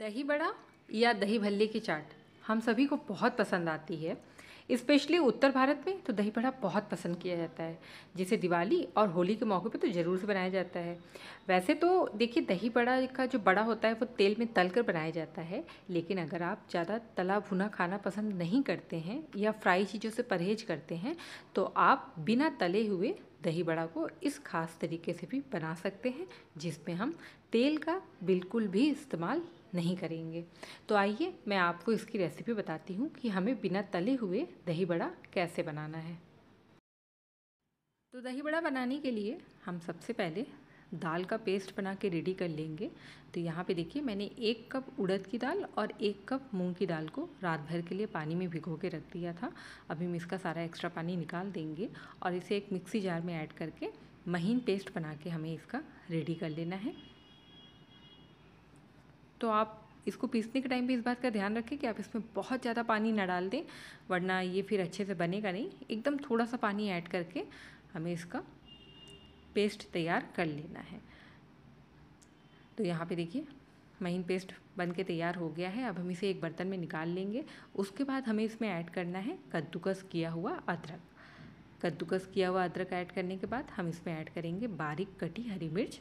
दही बड़ा या दही भल्ले की चाट हम सभी को बहुत पसंद आती है स्पेशली उत्तर भारत में तो दही बड़ा बहुत पसंद किया जाता है जिसे दिवाली और होली के मौके पर तो ज़रूर से बनाया जाता है वैसे तो देखिए दही बड़ा का जो बड़ा होता है वो तेल में तल कर बनाया जाता है लेकिन अगर आप ज़्यादा तला भुना खाना पसंद नहीं करते हैं या फ्राई चीज़ों से परहेज करते हैं तो आप बिना तले हुए दही बड़ा को इस खास तरीके से भी बना सकते हैं जिसमें हम तेल का बिल्कुल भी इस्तेमाल नहीं करेंगे तो आइए मैं आपको इसकी रेसिपी बताती हूँ कि हमें बिना तले हुए दही बड़ा कैसे बनाना है तो दही बड़ा बनाने के लिए हम सबसे पहले दाल का पेस्ट बना के रेडी कर लेंगे तो यहाँ पे देखिए मैंने एक कप उड़द की दाल और एक कप मूंग की दाल को रात भर के लिए पानी में भिगो के रख दिया था अभी हम इसका सारा एक्स्ट्रा पानी निकाल देंगे और इसे एक मिक्सी जार में ऐड करके महीन पेस्ट बना के हमें इसका रेडी कर लेना है तो आप इसको पीसने के टाइम पे इस बात का ध्यान रखें कि आप इसमें बहुत ज़्यादा पानी ना डाल दें वरना ये फिर अच्छे से बनेगा नहीं एकदम थोड़ा सा पानी ऐड करके हमें इसका पेस्ट तैयार कर लेना है तो यहाँ पे देखिए महीन पेस्ट बन के तैयार हो गया है अब हम इसे एक बर्तन में निकाल लेंगे उसके बाद हमें इसमें ऐड करना है कद्दूकस किया हुआ अदरक कद्दूकस किया हुआ अदरक ऐड करने के बाद हम इसमें ऐड करेंगे बारीक कटी हरी मिर्च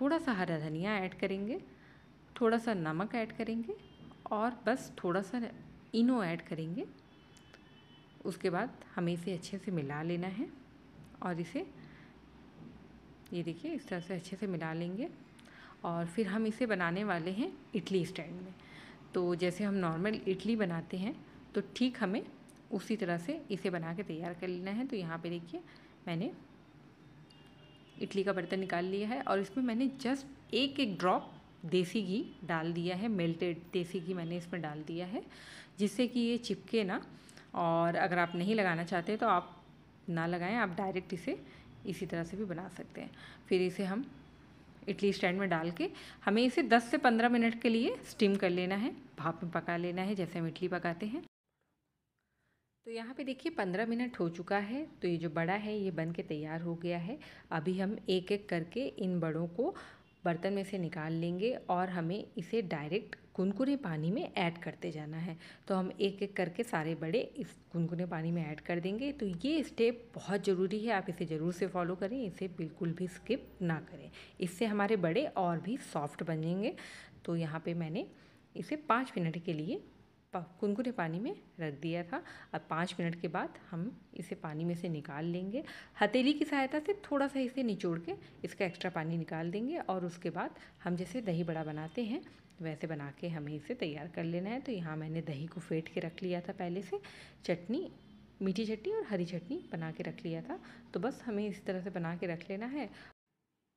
थोड़ा सा हरा धनिया ऐड करेंगे थोड़ा सा नमक ऐड करेंगे और बस थोड़ा सा इनो ऐड करेंगे उसके बाद हमें इसे अच्छे से मिला लेना है और इसे ये देखिए इस तरह से अच्छे से मिला लेंगे और फिर हम इसे बनाने वाले हैं इडली स्टैंड में तो जैसे हम नॉर्मल इडली बनाते हैं तो ठीक हमें उसी तरह से इसे बना के तैयार कर लेना है तो यहाँ पे देखिए मैंने इडली का बर्तन निकाल लिया है और इसमें मैंने जस्ट एक एक ड्रॉप देसी घी डाल दिया है मेल्टेड देसी घी मैंने इसमें डाल दिया है जिससे कि ये चिपके ना और अगर आप नहीं लगाना चाहते तो आप ना लगाएं आप डायरेक्ट इसे इसी तरह से भी बना सकते हैं फिर इसे हम इडली स्टैंड में डाल के हमें इसे 10 से 15 मिनट के लिए स्टीम कर लेना है भाप में पका लेना है जैसे हम इडली पकाते हैं तो यहाँ पे देखिए पंद्रह मिनट हो चुका है तो ये जो बड़ा है ये बन के तैयार हो गया है अभी हम एक एक करके इन बड़ों को बर्तन में से निकाल लेंगे और हमें इसे डायरेक्ट कुनकुने पानी में ऐड करते जाना है तो हम एक एक करके सारे बड़े इस कुनकुने पानी में ऐड कर देंगे तो ये स्टेप बहुत ज़रूरी है आप इसे ज़रूर से फॉलो करें इसे बिल्कुल भी स्किप ना करें इससे हमारे बड़े और भी सॉफ्ट बनेंगे तो यहाँ पे मैंने इसे पाँच मिनट के लिए कुनकुने पानी में रख दिया था अब पाँच मिनट के बाद हम इसे पानी में से निकाल लेंगे हथेली की सहायता से थोड़ा सा इसे निचोड़ के इसका एक्स्ट्रा पानी निकाल देंगे और उसके बाद हम जैसे दही बड़ा बनाते हैं वैसे बना के हमें इसे तैयार कर लेना है तो यहाँ मैंने दही को फेंट के रख लिया था पहले से चटनी मीठी चटनी और हरी चटनी बना के रख लिया था तो बस हमें इस तरह से बना के रख लेना है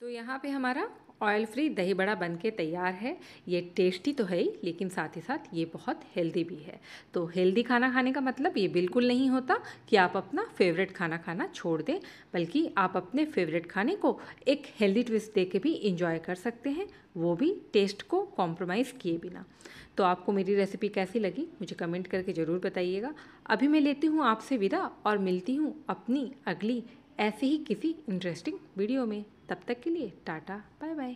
तो यहाँ पे हमारा ऑयल फ्री दही बड़ा बन के तैयार है ये टेस्टी तो है ही लेकिन साथ ही साथ ये बहुत हेल्दी भी है तो हेल्दी खाना खाने का मतलब ये बिल्कुल नहीं होता कि आप अपना फेवरेट खाना खाना छोड़ दें बल्कि आप अपने फेवरेट खाने को एक हेल्दी ट्विस्ट दे के भी इंजॉय कर सकते हैं वो भी टेस्ट को कॉम्प्रोमाइज़ किए बिना तो आपको मेरी रेसिपी कैसी लगी मुझे कमेंट करके ज़रूर बताइएगा अभी मैं लेती हूँ आपसे विदा और मिलती हूँ अपनी अगली ऐसे ही किसी इंटरेस्टिंग वीडियो में तब तक के लिए टाटा बाय बाय